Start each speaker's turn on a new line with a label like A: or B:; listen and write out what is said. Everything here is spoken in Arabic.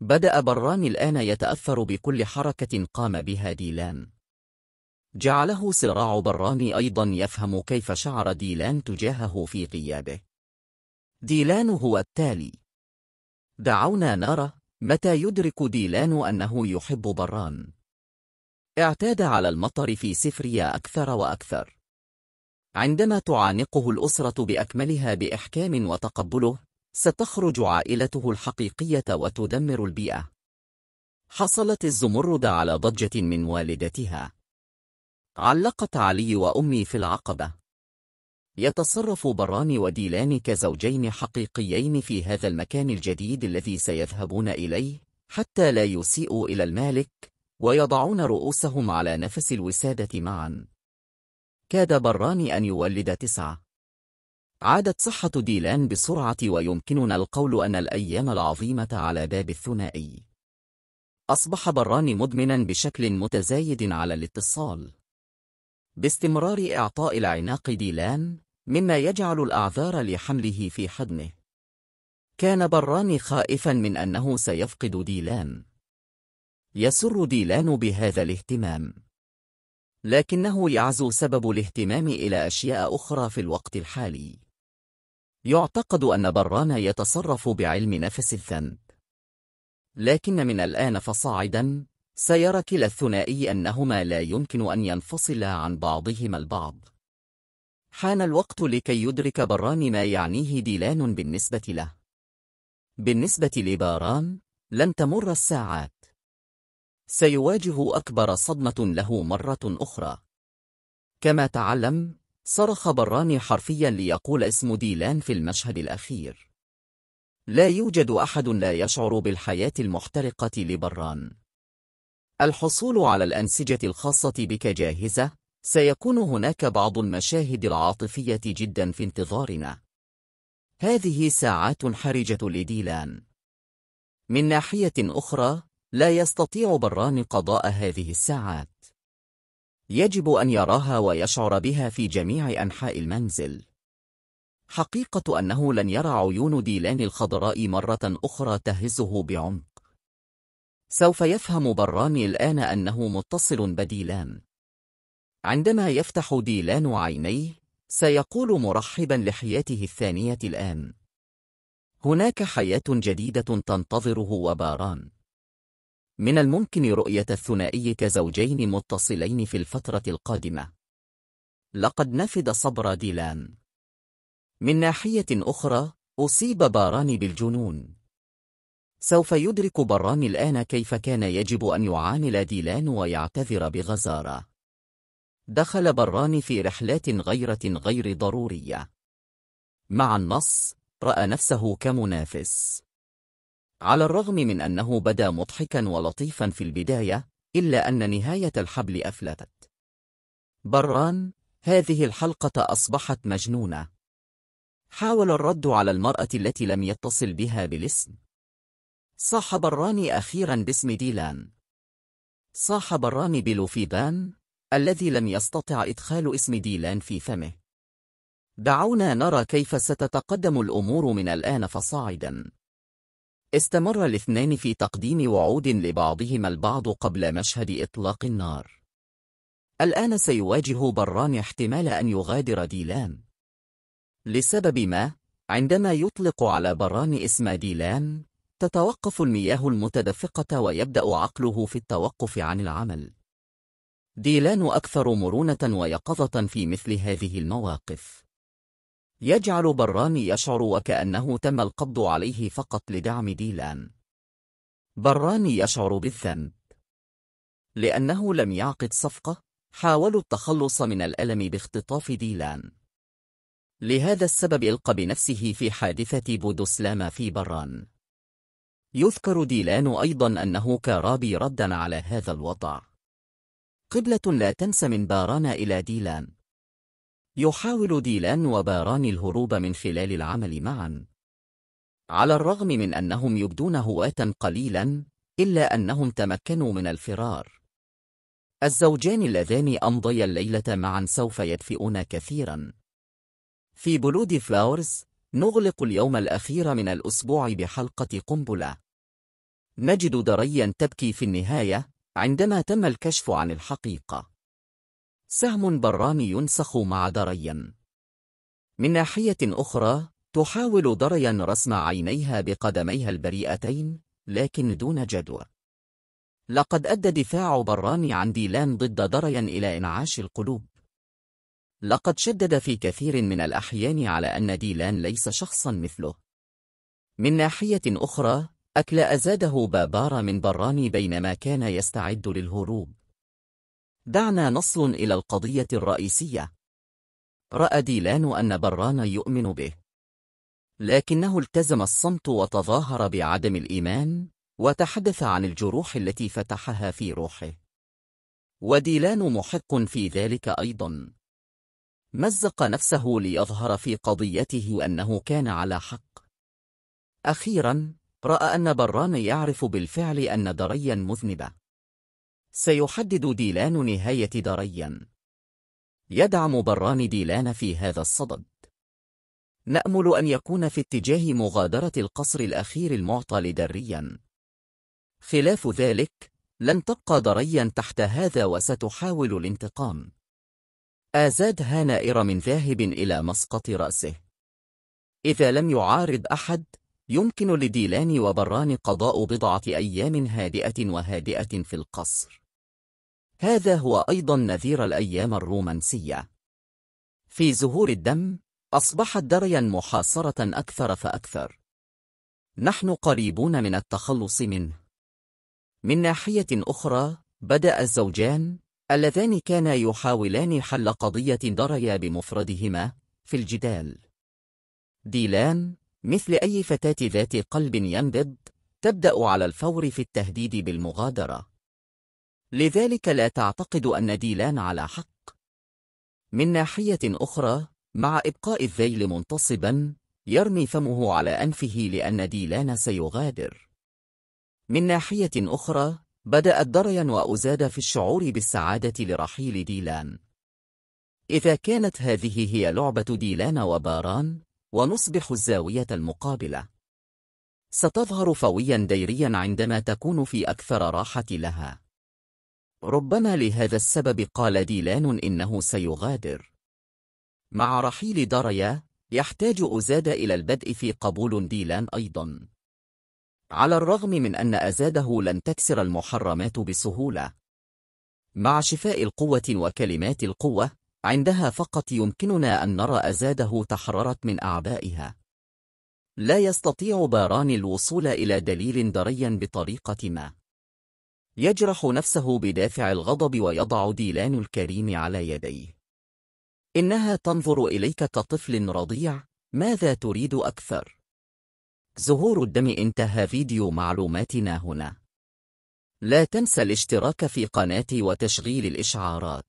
A: بدأ بران الآن يتأثر بكل حركة قام بها ديلان جعله صراع بران أيضا يفهم كيف شعر ديلان تجاهه في غيابه ديلان هو التالي دعونا نرى متى يدرك ديلان أنه يحب بران اعتاد على المطر في سفريا أكثر وأكثر عندما تعانقه الأسرة بأكملها بإحكام وتقبله ستخرج عائلته الحقيقية وتدمر البيئة. حصلت الزمرد على ضجة من والدتها. علقت علي وأمي في العقبة. يتصرف بران وديلان كزوجين حقيقيين في هذا المكان الجديد الذي سيذهبون إليه حتى لا يسيئوا إلى المالك ويضعون رؤوسهم على نفس الوسادة معا. كاد بران أن يولد تسعة. عادت صحة ديلان بسرعة ويمكننا القول أن الأيام العظيمة على باب الثنائي أصبح براني مدمنا بشكل متزايد على الاتصال باستمرار إعطاء العناق ديلان مما يجعل الأعذار لحمله في حضنه كان براني خائفا من أنه سيفقد ديلان يسر ديلان بهذا الاهتمام لكنه يعزو سبب الاهتمام إلى أشياء أخرى في الوقت الحالي يعتقد أن بران يتصرف بعلم نفس الذنب لكن من الآن فصاعدا سيرى كلا الثنائي أنهما لا يمكن أن ينفصلا عن بعضهما البعض حان الوقت لكي يدرك بران ما يعنيه ديلان بالنسبة له بالنسبة لباران لن تمر الساعات سيواجه أكبر صدمة له مرة أخرى كما تعلم صرخ براني حرفيا ليقول اسم ديلان في المشهد الأخير لا يوجد أحد لا يشعر بالحياة المحترقة لبران الحصول على الأنسجة الخاصة بك جاهزة سيكون هناك بعض المشاهد العاطفية جدا في انتظارنا هذه ساعات حرجة لديلان من ناحية أخرى لا يستطيع بران قضاء هذه الساعات يجب أن يراها ويشعر بها في جميع أنحاء المنزل حقيقة أنه لن يرى عيون ديلان الخضراء مرة أخرى تهزه بعمق سوف يفهم براني الآن أنه متصل بديلان عندما يفتح ديلان عينيه سيقول مرحبا لحياته الثانية الآن هناك حياة جديدة تنتظره وباران من الممكن رؤية الثنائي كزوجين متصلين في الفترة القادمة. لقد نفد صبر ديلان. من ناحية أخرى، أصيب باران بالجنون. سوف يدرك باران الآن كيف كان يجب أن يعامل ديلان ويعتذر بغزارة. دخل باران في رحلات غيرة غير ضرورية. مع النص، رأى نفسه كمنافس. على الرغم من أنه بدا مضحكا ولطيفا في البداية إلا أن نهاية الحبل أفلتت بران هذه الحلقة أصبحت مجنونة حاول الرد على المرأة التي لم يتصل بها بالاسم صاح براني أخيرا باسم ديلان صاح براني بلوفيبان الذي لم يستطع إدخال اسم ديلان في فمه دعونا نرى كيف ستتقدم الأمور من الآن فصاعدا استمر الاثنان في تقديم وعود لبعضهما البعض قبل مشهد إطلاق النار الآن سيواجه بران احتمال أن يغادر ديلان لسبب ما عندما يطلق على بران اسم ديلان تتوقف المياه المتدفقة ويبدأ عقله في التوقف عن العمل ديلان أكثر مرونة ويقظة في مثل هذه المواقف يجعل براني يشعر وكأنه تم القبض عليه فقط لدعم ديلان براني يشعر بالذنب لأنه لم يعقد صفقة حاولوا التخلص من الألم باختطاف ديلان لهذا السبب ألقى بنفسه في حادثة بودوسلاما في بران يذكر ديلان أيضا أنه كرابي ردا على هذا الوضع قبلة لا تنسى من باران إلى ديلان يحاول ديلان وباران الهروب من خلال العمل معا على الرغم من أنهم يبدون هواة قليلا إلا أنهم تمكنوا من الفرار الزوجان اللذان أمضيا الليلة معا سوف يدفئون كثيرا في بلود فلاورز نغلق اليوم الأخير من الأسبوع بحلقة قنبلة نجد دريا تبكي في النهاية عندما تم الكشف عن الحقيقة سهم برامي ينسخ مع دريان من ناحية أخرى تحاول دريان رسم عينيها بقدميها البريئتين لكن دون جدوى لقد أدى دفاع برامي عن ديلان ضد دريان إلى إنعاش القلوب لقد شدد في كثير من الأحيان على أن ديلان ليس شخصا مثله من ناحية أخرى أكل أزاده بابارا من براني بينما كان يستعد للهروب دعنا نصل إلى القضية الرئيسية. رأى ديلان أن بران يؤمن به. لكنه التزم الصمت وتظاهر بعدم الإيمان، وتحدث عن الجروح التي فتحها في روحه. وديلان محق في ذلك أيضا. مزق نفسه ليظهر في قضيته أنه كان على حق. أخيرا، رأى أن بران يعرف بالفعل أن دريا مذنبة. سيحدد ديلان نهاية دريا يدعم بران ديلان في هذا الصدد نأمل أن يكون في اتجاه مغادرة القصر الأخير المعطى لدريا خلاف ذلك لن تبقى دريا تحت هذا وستحاول الانتقام آزاد هانائر من ذاهب إلى مسقط رأسه إذا لم يعارض أحد يمكن لديلان وبران قضاء بضعة أيام هادئة وهادئة في القصر هذا هو أيضا نذير الأيام الرومانسية في زهور الدم أصبحت دريا محاصرة أكثر فأكثر نحن قريبون من التخلص منه من ناحية أخرى بدأ الزوجان اللذان كانا يحاولان حل قضية دريا بمفردهما في الجدال ديلان مثل أي فتاة ذات قلب ينبض تبدأ على الفور في التهديد بالمغادرة لذلك لا تعتقد أن ديلان على حق من ناحية أخرى مع إبقاء الذيل منتصبا يرمي فمه على أنفه لأن ديلان سيغادر من ناحية أخرى بدأت دريا وأزاد في الشعور بالسعادة لرحيل ديلان إذا كانت هذه هي لعبة ديلان وباران ونصبح الزاوية المقابلة ستظهر فويا ديريا عندما تكون في أكثر راحة لها ربما لهذا السبب قال ديلان إنه سيغادر مع رحيل داريا يحتاج أزاد إلى البدء في قبول ديلان أيضا على الرغم من أن أزاده لن تكسر المحرمات بسهولة مع شفاء القوة وكلمات القوة عندها فقط يمكننا أن نرى أزاده تحررت من أعبائها لا يستطيع باران الوصول إلى دليل دريا بطريقة ما يجرح نفسه بدافع الغضب ويضع ديلان الكريم على يديه إنها تنظر إليك كطفل رضيع ماذا تريد أكثر؟ زهور الدم انتهى فيديو معلوماتنا هنا لا تنسى الاشتراك في قناتي وتشغيل الإشعارات